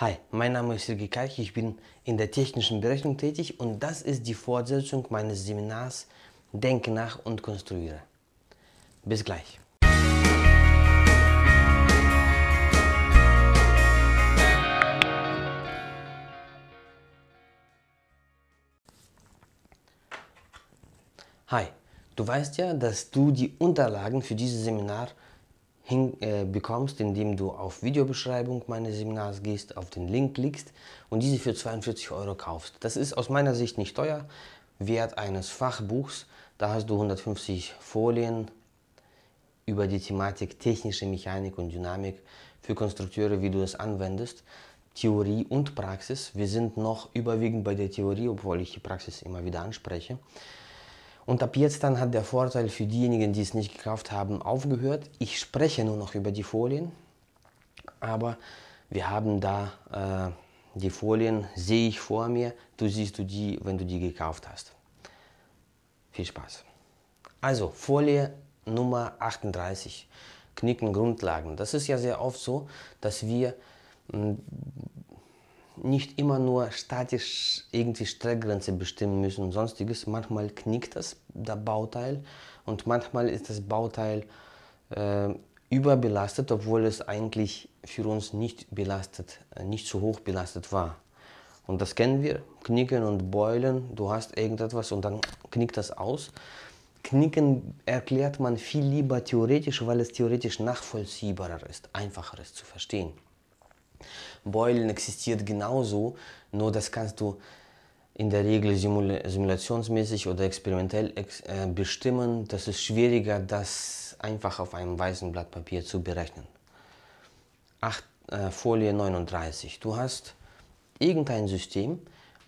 Hi, mein Name ist Sergei Kalch, ich bin in der technischen Berechnung tätig und das ist die Fortsetzung meines Seminars Denke nach und konstruiere. Bis gleich. Hi, du weißt ja, dass du die Unterlagen für dieses Seminar hin, äh, bekommst, indem du auf Videobeschreibung meines Seminars gehst, auf den Link klickst und diese für 42 Euro kaufst. Das ist aus meiner Sicht nicht teuer. Wert eines Fachbuchs, da hast du 150 Folien über die Thematik technische Mechanik und Dynamik für Konstrukteure, wie du es anwendest. Theorie und Praxis. Wir sind noch überwiegend bei der Theorie, obwohl ich die Praxis immer wieder anspreche. Und ab jetzt dann hat der Vorteil für diejenigen, die es nicht gekauft haben, aufgehört. Ich spreche nur noch über die Folien, aber wir haben da äh, die Folien, sehe ich vor mir, du siehst du die, wenn du die gekauft hast. Viel Spaß. Also Folie Nummer 38, Knicken Grundlagen. Das ist ja sehr oft so, dass wir hm, nicht immer nur statisch irgendwie Streckgrenze bestimmen müssen und sonstiges. Manchmal knickt das, der Bauteil und manchmal ist das Bauteil äh, überbelastet, obwohl es eigentlich für uns nicht belastet, äh, nicht zu hoch belastet war. Und das kennen wir, knicken und beulen, du hast irgendetwas und dann knickt das aus. Knicken erklärt man viel lieber theoretisch, weil es theoretisch nachvollziehbarer ist, einfacher ist zu verstehen. Beulen existiert genauso, nur das kannst du in der Regel simula simulationsmäßig oder experimentell ex äh, bestimmen. Das ist schwieriger, das einfach auf einem weißen Blatt Papier zu berechnen. Acht, äh, Folie 39. Du hast irgendein System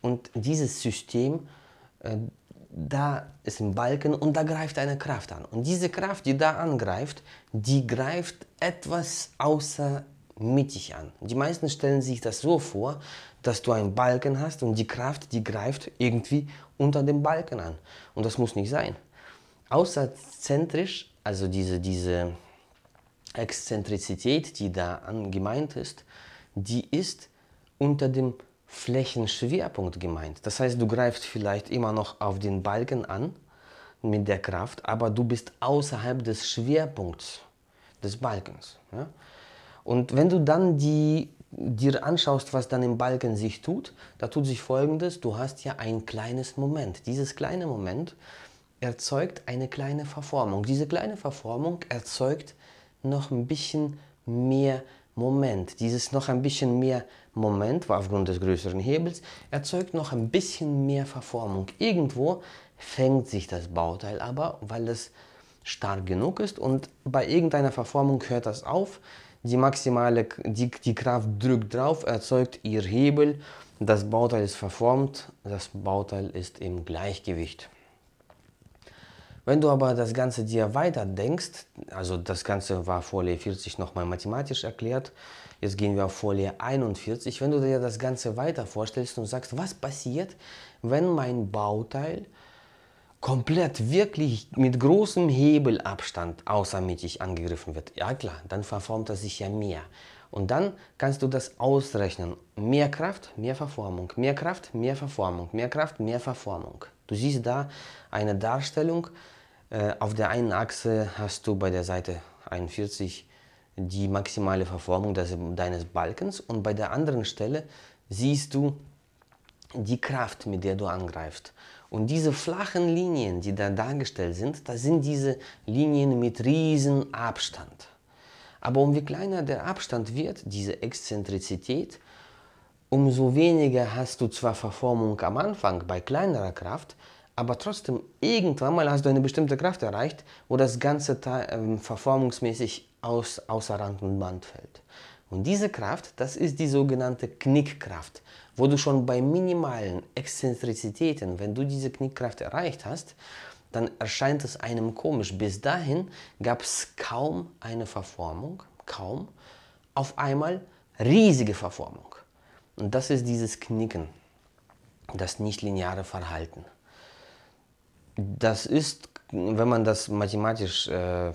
und dieses System, äh, da ist ein Balken und da greift eine Kraft an. Und diese Kraft, die da angreift, die greift etwas außer mittig an. Die meisten stellen sich das so vor, dass du einen Balken hast und die Kraft, die greift irgendwie unter dem Balken an. Und das muss nicht sein. Außer zentrisch, also diese, diese Exzentrizität, die da gemeint ist, die ist unter dem Flächenschwerpunkt gemeint. Das heißt, du greifst vielleicht immer noch auf den Balken an mit der Kraft, aber du bist außerhalb des Schwerpunkts des Balkens. Ja? Und wenn du dann die, dir anschaust, was dann im Balken sich tut, da tut sich Folgendes, du hast ja ein kleines Moment. Dieses kleine Moment erzeugt eine kleine Verformung. Diese kleine Verformung erzeugt noch ein bisschen mehr Moment. Dieses noch ein bisschen mehr Moment, aufgrund des größeren Hebels, erzeugt noch ein bisschen mehr Verformung. Irgendwo fängt sich das Bauteil aber, weil es stark genug ist und bei irgendeiner Verformung hört das auf. Die maximale die, die Kraft drückt drauf, erzeugt ihr Hebel. Das Bauteil ist verformt, das Bauteil ist im Gleichgewicht. Wenn du aber das Ganze dir weiter denkst, also das Ganze war Folie 40 nochmal mathematisch erklärt, jetzt gehen wir auf Folie 41, wenn du dir das Ganze weiter vorstellst und sagst, was passiert, wenn mein Bauteil komplett wirklich mit großem Hebelabstand außermittig angegriffen wird, ja klar, dann verformt er sich ja mehr. Und dann kannst du das ausrechnen. Mehr Kraft, mehr Verformung, mehr Kraft, mehr Verformung, mehr Kraft, mehr Verformung. Du siehst da eine Darstellung. Äh, auf der einen Achse hast du bei der Seite 41 die maximale Verformung deines Balkens und bei der anderen Stelle siehst du die Kraft, mit der du angreifst. Und diese flachen Linien, die da dargestellt sind, das sind diese Linien mit riesen Abstand. Aber umso kleiner der Abstand wird, diese Exzentrizität, umso weniger hast du zwar Verformung am Anfang bei kleinerer Kraft, aber trotzdem irgendwann mal hast du eine bestimmte Kraft erreicht, wo das Ganze äh, verformungsmäßig aus, außer Rand und Band fällt. Und diese Kraft, das ist die sogenannte Knickkraft, wo du schon bei minimalen Exzentrizitäten, wenn du diese Knickkraft erreicht hast, dann erscheint es einem komisch. Bis dahin gab es kaum eine Verformung, kaum. Auf einmal riesige Verformung. Und das ist dieses Knicken, das nichtlineare Verhalten. Das ist, wenn man das mathematisch, äh,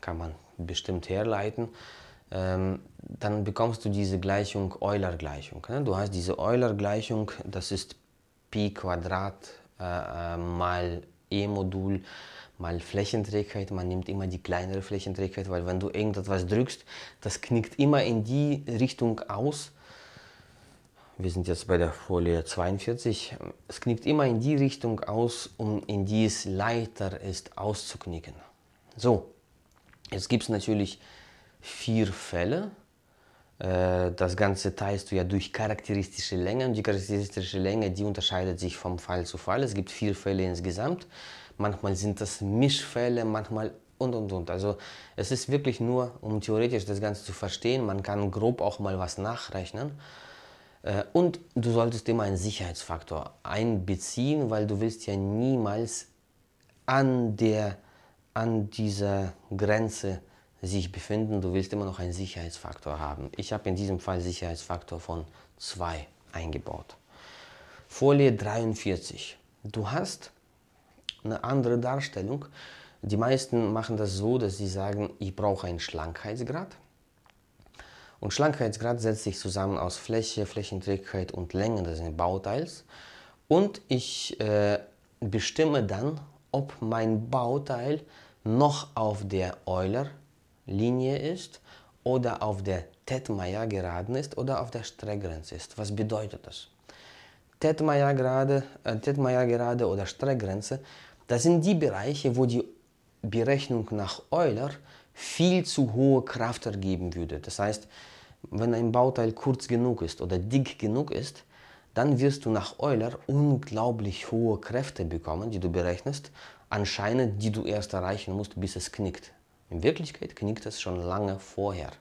kann man bestimmt herleiten, ähm, dann bekommst du diese Gleichung Euler-Gleichung. Ne? Du hast diese Euler-Gleichung, das ist Pi Quadrat äh, äh, mal E-Modul mal Flächenträgheit. Man nimmt immer die kleinere Flächenträgheit, weil wenn du irgendetwas drückst, das knickt immer in die Richtung aus. Wir sind jetzt bei der Folie 42. Es knickt immer in die Richtung aus, um in die es leichter ist auszuknicken. So, jetzt gibt es natürlich vier Fälle. Äh, das Ganze teilst du ja durch charakteristische Länge und die charakteristische Länge, die unterscheidet sich vom Fall zu Fall. Es gibt vier Fälle insgesamt. Manchmal sind das Mischfälle, manchmal und und und. Also es ist wirklich nur, um theoretisch das Ganze zu verstehen, man kann grob auch mal was nachrechnen. Äh, und du solltest immer einen Sicherheitsfaktor einbeziehen, weil du willst ja niemals an, der, an dieser Grenze sich befinden, du willst immer noch einen Sicherheitsfaktor haben. Ich habe in diesem Fall Sicherheitsfaktor von 2 eingebaut. Folie 43. Du hast eine andere Darstellung. Die meisten machen das so, dass sie sagen, ich brauche einen Schlankheitsgrad. Und Schlankheitsgrad setzt sich zusammen aus Fläche, Flächenträgheit und Länge, das sind Bauteils. Und ich äh, bestimme dann, ob mein Bauteil noch auf der Euler Linie ist oder auf der Tetmaya-Geraden ist oder auf der Streckgrenze ist. Was bedeutet das? Tetmaya-Gerade äh, Tetmaya -Gerade oder Streckgrenze, das sind die Bereiche, wo die Berechnung nach Euler viel zu hohe Kraft ergeben würde. Das heißt, wenn ein Bauteil kurz genug ist oder dick genug ist, dann wirst du nach Euler unglaublich hohe Kräfte bekommen, die du berechnest, anscheinend die du erst erreichen musst, bis es knickt. In Wirklichkeit knickt es schon lange vorher.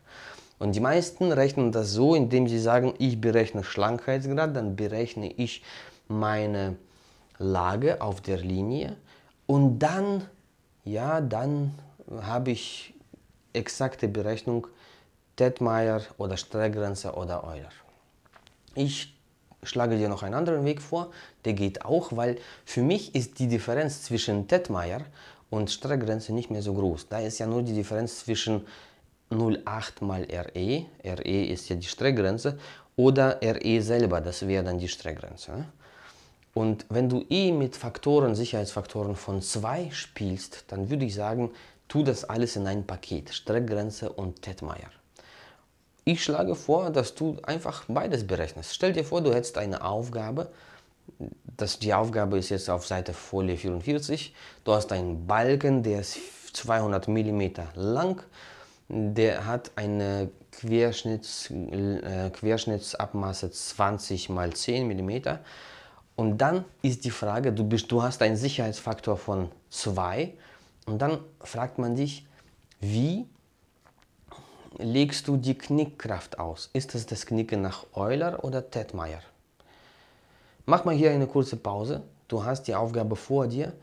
Und die meisten rechnen das so, indem sie sagen, ich berechne Schlankheitsgrad, dann berechne ich meine Lage auf der Linie und dann, ja, dann habe ich exakte Berechnung Tettmeier oder Streckgrenze oder Euler. Ich schlage dir noch einen anderen Weg vor, der geht auch, weil für mich ist die Differenz zwischen Detmeier und Streckgrenze nicht mehr so groß. Da ist ja nur die Differenz zwischen 0,8 mal RE, RE ist ja die Streckgrenze, oder RE selber, das wäre dann die Streckgrenze. Und wenn du eh mit Faktoren, Sicherheitsfaktoren von 2 spielst, dann würde ich sagen, tu das alles in ein Paket, Streckgrenze und Tettmeier. Ich schlage vor, dass du einfach beides berechnest. Stell dir vor, du hättest eine Aufgabe, das, die Aufgabe ist jetzt auf Seite Folie 44. Du hast einen Balken, der ist 200 mm lang. Der hat eine Querschnitts, äh, Querschnittsabmaße 20 x 10 mm. Und dann ist die Frage, du, bist, du hast einen Sicherheitsfaktor von 2. Und dann fragt man dich, wie legst du die Knickkraft aus? Ist es das Knicken nach Euler oder Tettmeier? Mach mal hier eine kurze Pause. Du hast die Aufgabe vor dir.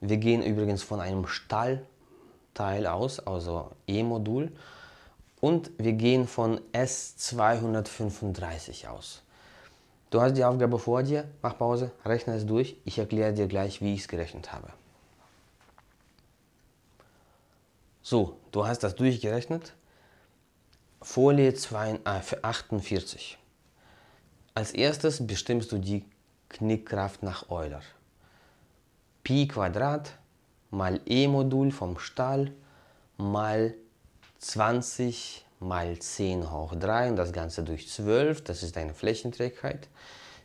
Wir gehen übrigens von einem Stallteil aus, also E-Modul. Und wir gehen von S235 aus. Du hast die Aufgabe vor dir, mach Pause, rechne es durch. Ich erkläre dir gleich, wie ich es gerechnet habe. So, du hast das durchgerechnet. Folie 48. Als erstes bestimmst du die Knickkraft nach Euler. Pi Quadrat mal E-Modul vom Stahl mal 20 mal 10 hoch 3 und das Ganze durch 12, das ist deine Flächenträgheit.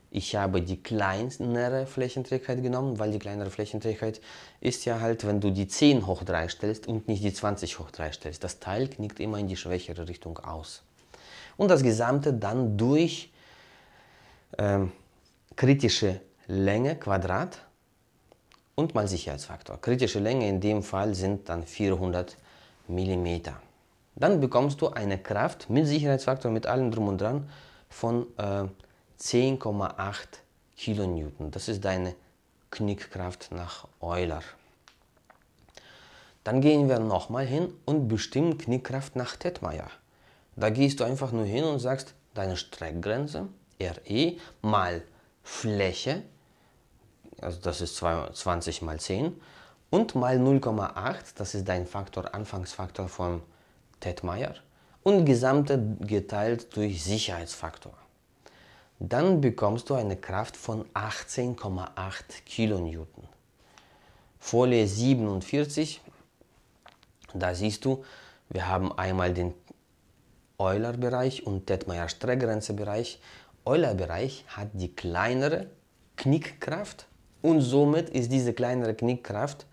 Ich habe die kleinere Flächenträgheit genommen, weil die kleinere Flächenträgheit ist ja halt, wenn du die 10 hoch 3 stellst und nicht die 20 hoch 3 stellst. Das Teil knickt immer in die schwächere Richtung aus. Und das Gesamte dann durch ähm, kritische Länge, Quadrat und mal Sicherheitsfaktor. Kritische Länge in dem Fall sind dann 400 mm. Dann bekommst du eine Kraft mit Sicherheitsfaktor, mit allem drum und dran von äh, 10,8 Kilonewton. Das ist deine Knickkraft nach Euler. Dann gehen wir nochmal hin und bestimmen Knickkraft nach Tettmeier. Da gehst du einfach nur hin und sagst, deine Streckgrenze, RE, mal Fläche, also das ist 20 mal 10, und mal 0,8, das ist dein Faktor, Anfangsfaktor von Tetmeier, und gesamte geteilt durch Sicherheitsfaktor. Dann bekommst du eine Kraft von 18,8 Kilonewton. Folie 47, da siehst du, wir haben einmal den Euler-Bereich und tettmeier streckgrenze bereich Euler-Bereich hat die kleinere Knickkraft und somit ist diese kleinere Knickkraft,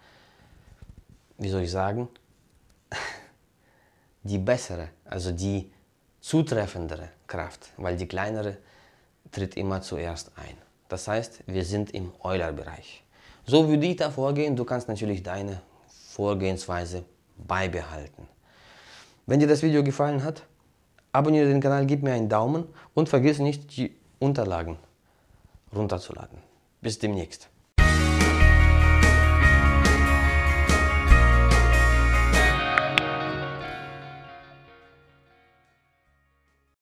wie soll ich sagen, die bessere, also die zutreffendere Kraft, weil die kleinere tritt immer zuerst ein. Das heißt, wir sind im Euler-Bereich. So würde ich da vorgehen, du kannst natürlich deine Vorgehensweise beibehalten. Wenn dir das Video gefallen hat, Abonniere den Kanal, gib mir einen Daumen und vergiss nicht, die Unterlagen runterzuladen. Bis demnächst.